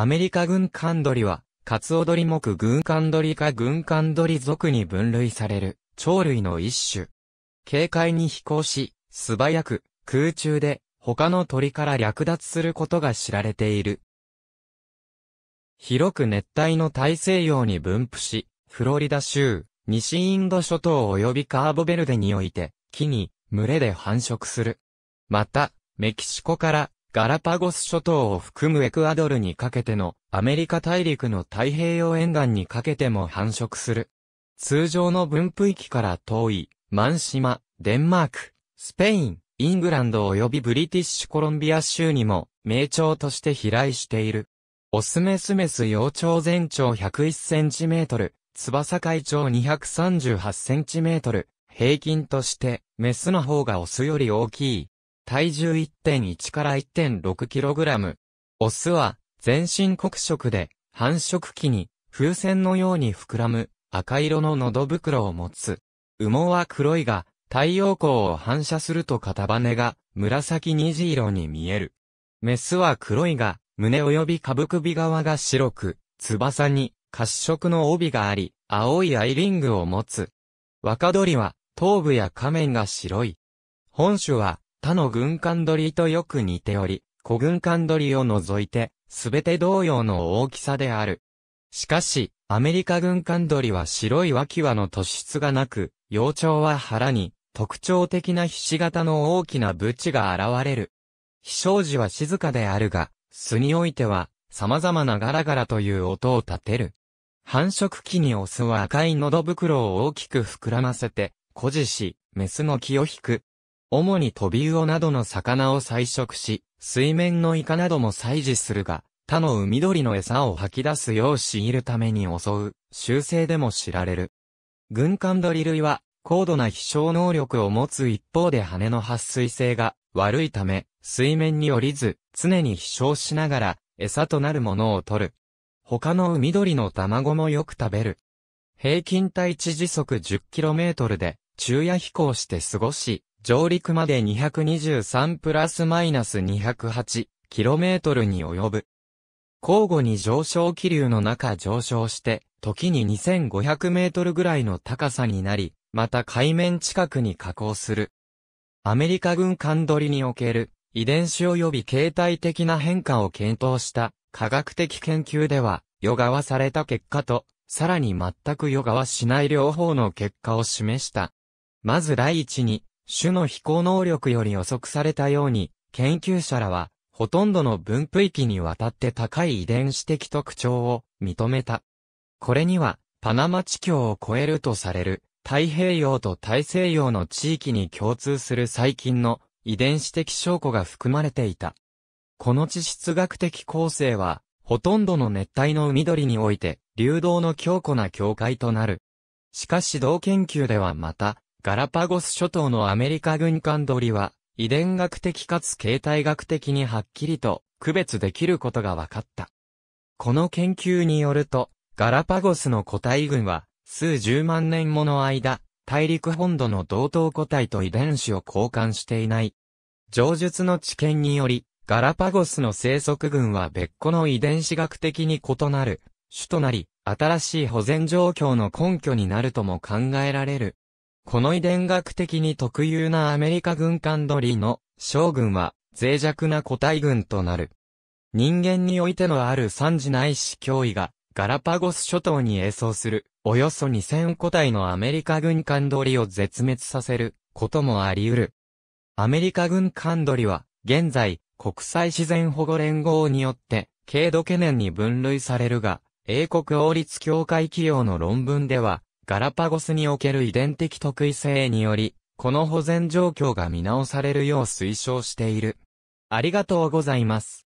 アメリカ軍艦鳥は、カツオドリ目軍艦鳥か軍艦鳥属に分類される、鳥類の一種。軽快に飛行し、素早く、空中で、他の鳥から略奪することが知られている。広く熱帯の大西洋に分布し、フロリダ州、西インド諸島及びカーボベルデにおいて、木に、群れで繁殖する。また、メキシコからガラパゴス諸島を含むエクアドルにかけてのアメリカ大陸の太平洋沿岸にかけても繁殖する。通常の分布域から遠い、マン島、デンマーク、スペイン、イングランド及びブリティッシュコロンビア州にも、名鳥として飛来している。オスメスメス幼鳥全長 101cm、翼海長 238cm、平均として、メスの方がオスより大きい。体重1.1から 1.6kg。オスは、全身黒色で、繁殖期に、風船のように膨らむ、赤色の喉袋を持つ。羽毛は黒いが、太陽光を反射すると片羽が、紫虹色に見える。メスは黒いが、胸及び下部首側が白く、翼に、褐色の帯があり、青いアイリングを持つ。若鳥は、頭部や仮面が白い。本種は、他の軍艦鳥とよく似ており、古軍艦鳥を除いて、すべて同様の大きさである。しかし、アメリカ軍艦鳥は白い脇輪の突出がなく、幼鳥は腹に、特徴的な菱形の大きなブチが現れる。飛翔時は静かであるが、巣においては、様々なガラガラという音を立てる。繁殖期にオスは赤い喉袋を大きく膨らませて、誇示し、メスの気を引く、主にトビウオなどの魚を採食し、水面のイカなども採取するが、他の海鳥の餌を吐き出すよう強いるために襲う、習性でも知られる。軍艦鳥類は、高度な飛翔能力を持つ一方で羽の撥水性が悪いため、水面に降りず、常に飛翔しながら、餌となるものを取る。他の海鳥の卵もよく食べる。平均体地時速 10km で、昼夜飛行して過ごし、上陸まで223プラスマイナス 208km に及ぶ。交互に上昇気流の中上昇して、時に2500メートルぐらいの高さになり、また海面近くに下降する。アメリカ軍艦取りにおける遺伝子及び形態的な変化を検討した科学的研究では、ヨガはされた結果と、さらに全くヨガはしない両方の結果を示した。まず第一に、種の飛行能力より予測されたように、研究者らは、ほとんどの分布域にわたって高い遺伝子的特徴を認めた。これには、パナマ地峡を超えるとされる、太平洋と大西洋の地域に共通する細菌の遺伝子的証拠が含まれていた。この地質学的構成は、ほとんどの熱帯の海鳥において、流動の強固な境界となる。しかし同研究ではまた、ガラパゴス諸島のアメリカ軍艦鳥は、遺伝学的かつ形態学的にはっきりと区別できることが分かった。この研究によると、ガラパゴスの個体群は、数十万年もの間、大陸本土の同等個体と遺伝子を交換していない。上述の知見により、ガラパゴスの生息群は別個の遺伝子学的に異なる、種となり、新しい保全状況の根拠になるとも考えられる。この遺伝学的に特有なアメリカ軍艦鳥の将軍は脆弱な個体群となる。人間においてのある惨事ないし脅威がガラパゴス諸島に栄走するおよそ2000個体のアメリカ軍艦鳥を絶滅させることもあり得る。アメリカ軍艦鳥は現在国際自然保護連合によって軽度懸念に分類されるが英国王立協会企業の論文ではガラパゴスにおける遺伝的特異性により、この保全状況が見直されるよう推奨している。ありがとうございます。